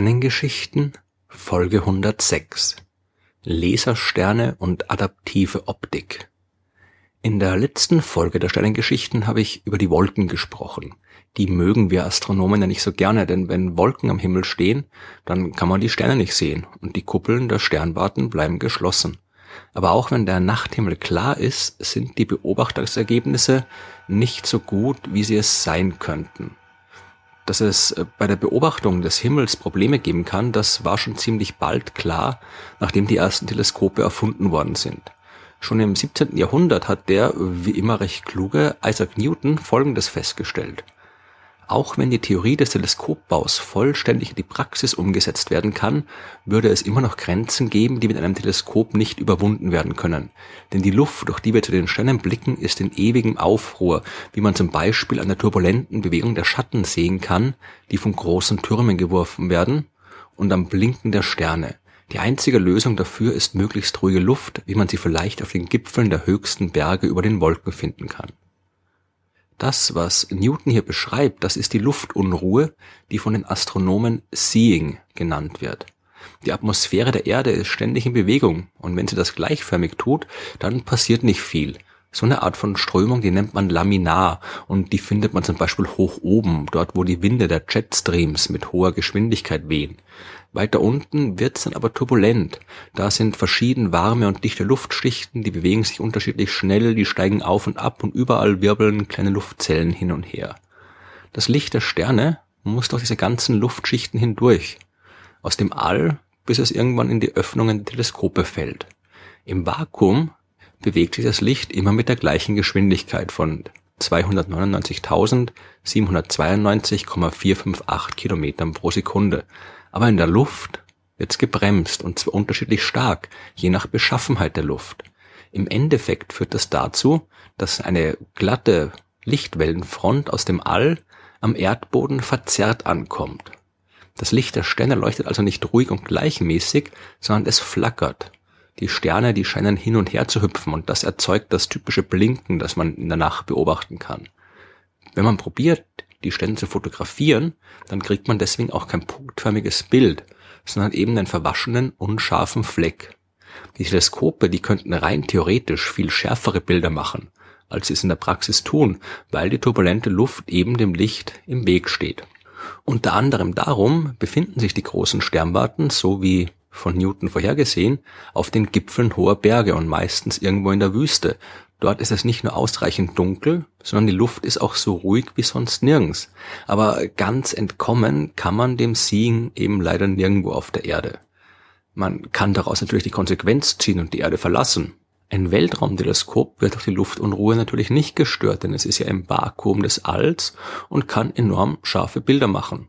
Sternengeschichten Folge 106 Lesersterne und adaptive Optik In der letzten Folge der Sternengeschichten habe ich über die Wolken gesprochen. Die mögen wir Astronomen ja nicht so gerne, denn wenn Wolken am Himmel stehen, dann kann man die Sterne nicht sehen und die Kuppeln der Sternwarten bleiben geschlossen. Aber auch wenn der Nachthimmel klar ist, sind die Beobachtungsergebnisse nicht so gut, wie sie es sein könnten. Dass es äh, bei der Beobachtung des Himmels Probleme geben kann, das war schon ziemlich bald klar, nachdem die ersten Teleskope erfunden worden sind. Schon im 17. Jahrhundert hat der, wie immer recht kluge, Isaac Newton Folgendes festgestellt. Auch wenn die Theorie des Teleskopbaus vollständig in die Praxis umgesetzt werden kann, würde es immer noch Grenzen geben, die mit einem Teleskop nicht überwunden werden können. Denn die Luft, durch die wir zu den Sternen blicken, ist in ewigem Aufruhr, wie man zum Beispiel an der turbulenten Bewegung der Schatten sehen kann, die von großen Türmen geworfen werden, und am Blinken der Sterne. Die einzige Lösung dafür ist möglichst ruhige Luft, wie man sie vielleicht auf den Gipfeln der höchsten Berge über den Wolken finden kann. Das, was Newton hier beschreibt, das ist die Luftunruhe, die von den Astronomen Seeing genannt wird. Die Atmosphäre der Erde ist ständig in Bewegung und wenn sie das gleichförmig tut, dann passiert nicht viel. So eine Art von Strömung, die nennt man laminar und die findet man zum Beispiel hoch oben, dort wo die Winde der Jetstreams mit hoher Geschwindigkeit wehen. Weiter unten wird's dann aber turbulent. Da sind verschieden warme und dichte Luftschichten, die bewegen sich unterschiedlich schnell, die steigen auf und ab und überall wirbeln kleine Luftzellen hin und her. Das Licht der Sterne muss durch diese ganzen Luftschichten hindurch. Aus dem All, bis es irgendwann in die Öffnungen der Teleskope fällt. Im Vakuum bewegt sich das Licht immer mit der gleichen Geschwindigkeit von 299.792,458 Kilometern pro Sekunde aber in der Luft wird gebremst und zwar unterschiedlich stark, je nach Beschaffenheit der Luft. Im Endeffekt führt das dazu, dass eine glatte Lichtwellenfront aus dem All am Erdboden verzerrt ankommt. Das Licht der Sterne leuchtet also nicht ruhig und gleichmäßig, sondern es flackert. Die Sterne, die scheinen hin und her zu hüpfen und das erzeugt das typische Blinken, das man in der Nacht beobachten kann. Wenn man probiert, die Stellen zu fotografieren, dann kriegt man deswegen auch kein punktförmiges Bild, sondern eben einen verwaschenen, unscharfen Fleck. Die Teleskope, die könnten rein theoretisch viel schärfere Bilder machen, als sie es in der Praxis tun, weil die turbulente Luft eben dem Licht im Weg steht. Unter anderem darum befinden sich die großen Sternwarten, so wie von Newton vorhergesehen, auf den Gipfeln hoher Berge und meistens irgendwo in der Wüste, Dort ist es nicht nur ausreichend dunkel, sondern die Luft ist auch so ruhig wie sonst nirgends. Aber ganz entkommen kann man dem Seeing eben leider nirgendwo auf der Erde. Man kann daraus natürlich die Konsequenz ziehen und die Erde verlassen. Ein Weltraumteleskop wird durch die Luftunruhe natürlich nicht gestört, denn es ist ja im Vakuum des Alls und kann enorm scharfe Bilder machen.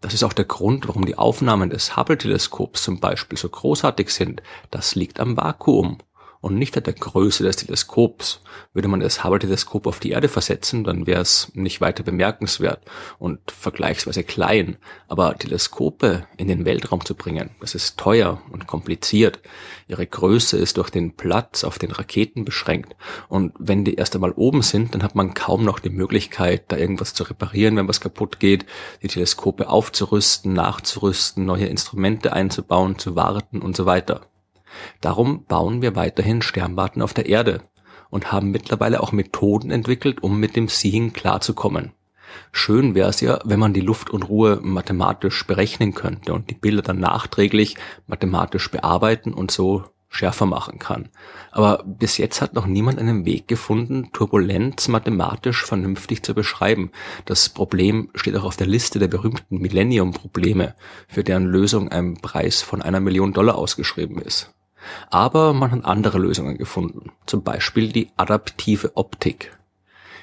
Das ist auch der Grund, warum die Aufnahmen des Hubble-Teleskops zum Beispiel so großartig sind. Das liegt am Vakuum und nicht der Größe des Teleskops. Würde man das Hubble-Teleskop auf die Erde versetzen, dann wäre es nicht weiter bemerkenswert und vergleichsweise klein. Aber Teleskope in den Weltraum zu bringen, das ist teuer und kompliziert. Ihre Größe ist durch den Platz auf den Raketen beschränkt. Und wenn die erst einmal oben sind, dann hat man kaum noch die Möglichkeit, da irgendwas zu reparieren, wenn was kaputt geht, die Teleskope aufzurüsten, nachzurüsten, neue Instrumente einzubauen, zu warten und so weiter. Darum bauen wir weiterhin Sternwarten auf der Erde und haben mittlerweile auch Methoden entwickelt, um mit dem Seeing klarzukommen. Schön wäre es ja, wenn man die Luft und Ruhe mathematisch berechnen könnte und die Bilder dann nachträglich mathematisch bearbeiten und so schärfer machen kann. Aber bis jetzt hat noch niemand einen Weg gefunden, Turbulenz mathematisch vernünftig zu beschreiben. Das Problem steht auch auf der Liste der berühmten Millennium-Probleme, für deren Lösung ein Preis von einer Million Dollar ausgeschrieben ist. Aber man hat andere Lösungen gefunden, zum Beispiel die adaptive Optik.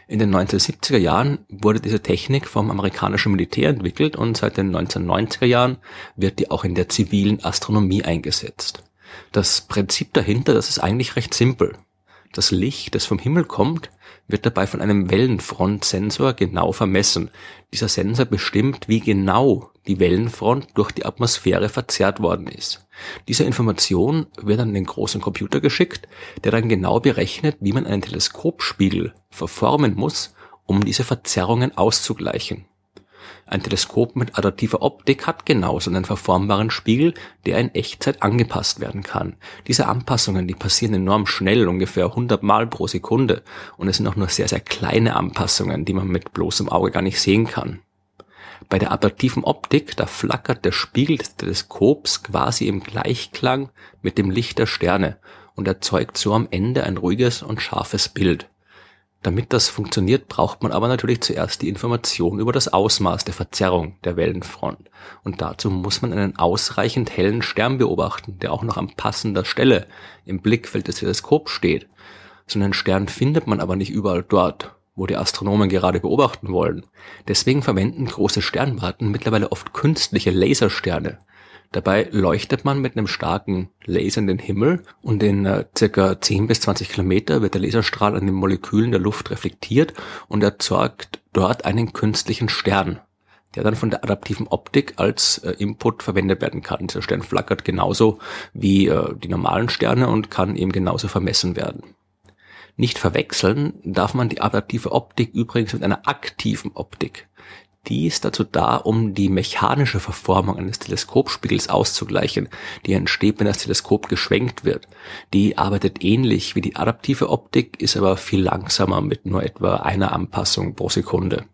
In den 1970er Jahren wurde diese Technik vom amerikanischen Militär entwickelt und seit den 1990er Jahren wird die auch in der zivilen Astronomie eingesetzt. Das Prinzip dahinter, das ist eigentlich recht simpel. Das Licht, das vom Himmel kommt, wird dabei von einem Wellenfrontsensor genau vermessen. Dieser Sensor bestimmt, wie genau die Wellenfront durch die Atmosphäre verzerrt worden ist. Diese Information wird an den großen Computer geschickt, der dann genau berechnet, wie man einen Teleskopspiegel verformen muss, um diese Verzerrungen auszugleichen. Ein Teleskop mit adaptiver Optik hat genauso einen verformbaren Spiegel, der in Echtzeit angepasst werden kann. Diese Anpassungen, die passieren enorm schnell, ungefähr 100 mal pro Sekunde und es sind auch nur sehr, sehr kleine Anpassungen, die man mit bloßem Auge gar nicht sehen kann. Bei der adaptiven Optik, da flackert der Spiegel des Teleskops quasi im Gleichklang mit dem Licht der Sterne und erzeugt so am Ende ein ruhiges und scharfes Bild. Damit das funktioniert, braucht man aber natürlich zuerst die Information über das Ausmaß der Verzerrung der Wellenfront. Und dazu muss man einen ausreichend hellen Stern beobachten, der auch noch an passender Stelle im Blickfeld des Teleskops steht. So einen Stern findet man aber nicht überall dort, wo die Astronomen gerade beobachten wollen. Deswegen verwenden große Sternwarten mittlerweile oft künstliche Lasersterne, Dabei leuchtet man mit einem starken Laser in den Himmel und in äh, circa 10 bis 20 Kilometer wird der Laserstrahl an den Molekülen der Luft reflektiert und erzeugt dort einen künstlichen Stern, der dann von der adaptiven Optik als äh, Input verwendet werden kann. Dieser Stern flackert genauso wie äh, die normalen Sterne und kann eben genauso vermessen werden. Nicht verwechseln darf man die adaptive Optik übrigens mit einer aktiven Optik. Die ist dazu da, um die mechanische Verformung eines Teleskopspiegels auszugleichen, die entsteht, wenn das Teleskop geschwenkt wird. Die arbeitet ähnlich wie die adaptive Optik, ist aber viel langsamer mit nur etwa einer Anpassung pro Sekunde.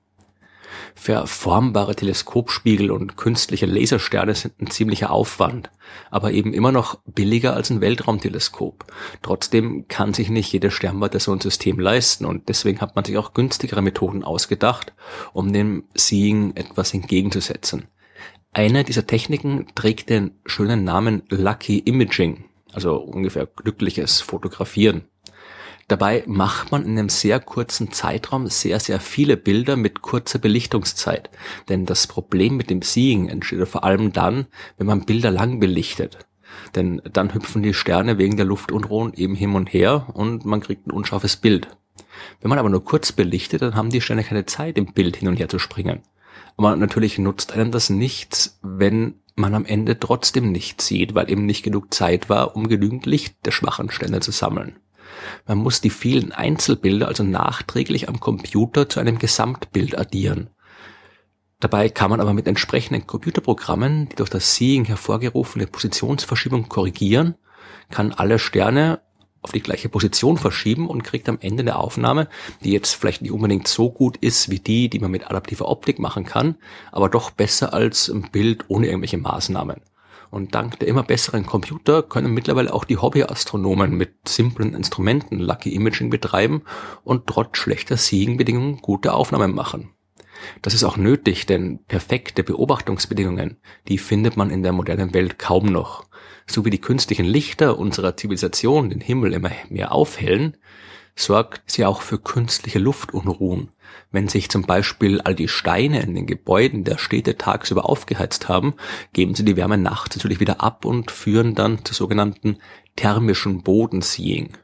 Verformbare Teleskopspiegel und künstliche Lasersterne sind ein ziemlicher Aufwand, aber eben immer noch billiger als ein Weltraumteleskop. Trotzdem kann sich nicht jede Sternwarte so ein System leisten und deswegen hat man sich auch günstigere Methoden ausgedacht, um dem Seeing etwas entgegenzusetzen. Eine dieser Techniken trägt den schönen Namen Lucky Imaging, also ungefähr glückliches Fotografieren. Dabei macht man in einem sehr kurzen Zeitraum sehr, sehr viele Bilder mit kurzer Belichtungszeit. Denn das Problem mit dem Seeing entsteht vor allem dann, wenn man Bilder lang belichtet. Denn dann hüpfen die Sterne wegen der Luftunruhen eben hin und her und man kriegt ein unscharfes Bild. Wenn man aber nur kurz belichtet, dann haben die Sterne keine Zeit, im Bild hin und her zu springen. Aber natürlich nutzt einem das nichts, wenn man am Ende trotzdem nichts sieht, weil eben nicht genug Zeit war, um genügend Licht der schwachen Sterne zu sammeln. Man muss die vielen Einzelbilder also nachträglich am Computer zu einem Gesamtbild addieren. Dabei kann man aber mit entsprechenden Computerprogrammen die durch das Seeing hervorgerufene Positionsverschiebung korrigieren, kann alle Sterne auf die gleiche Position verschieben und kriegt am Ende eine Aufnahme, die jetzt vielleicht nicht unbedingt so gut ist wie die, die man mit adaptiver Optik machen kann, aber doch besser als ein Bild ohne irgendwelche Maßnahmen. Und dank der immer besseren Computer können mittlerweile auch die Hobbyastronomen mit simplen Instrumenten Lucky Imaging betreiben und trotz schlechter Siegenbedingungen gute Aufnahmen machen. Das ist auch nötig, denn perfekte Beobachtungsbedingungen, die findet man in der modernen Welt kaum noch. So wie die künstlichen Lichter unserer Zivilisation den Himmel immer mehr aufhellen, sorgt sie auch für künstliche Luftunruhen, wenn sich zum Beispiel all die Steine in den Gebäuden der Städte tagsüber aufgeheizt haben, geben sie die Wärme nachts natürlich wieder ab und führen dann zu sogenannten thermischen Bodenseeing.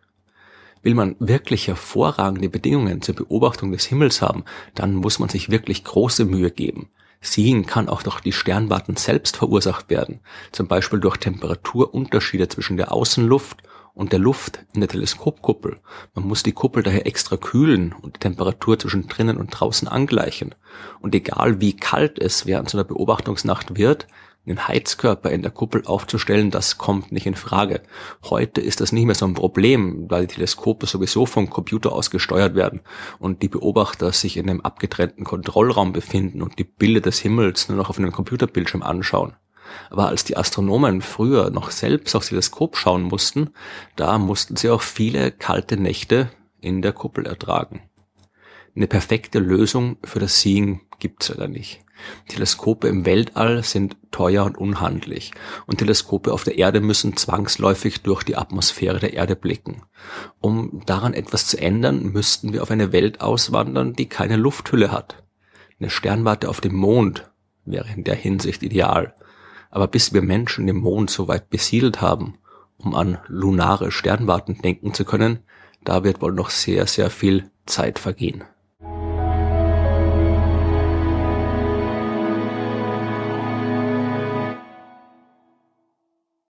Will man wirklich hervorragende Bedingungen zur Beobachtung des Himmels haben, dann muss man sich wirklich große Mühe geben. Seeing kann auch durch die Sternwarten selbst verursacht werden, zum Beispiel durch Temperaturunterschiede zwischen der Außenluft und der Luft in der Teleskopkuppel. Man muss die Kuppel daher extra kühlen und die Temperatur zwischen drinnen und draußen angleichen. Und egal wie kalt es während so einer Beobachtungsnacht wird, einen Heizkörper in der Kuppel aufzustellen, das kommt nicht in Frage. Heute ist das nicht mehr so ein Problem, weil die Teleskope sowieso vom Computer aus gesteuert werden und die Beobachter sich in einem abgetrennten Kontrollraum befinden und die Bilder des Himmels nur noch auf einem Computerbildschirm anschauen. Aber als die Astronomen früher noch selbst aufs Teleskop schauen mussten, da mussten sie auch viele kalte Nächte in der Kuppel ertragen. Eine perfekte Lösung für das Seeing gibt's leider nicht. Teleskope im Weltall sind teuer und unhandlich und Teleskope auf der Erde müssen zwangsläufig durch die Atmosphäre der Erde blicken. Um daran etwas zu ändern, müssten wir auf eine Welt auswandern, die keine Lufthülle hat. Eine Sternwarte auf dem Mond wäre in der Hinsicht ideal aber bis wir Menschen den Mond so weit besiedelt haben, um an lunare Sternwarten denken zu können, da wird wohl noch sehr, sehr viel Zeit vergehen.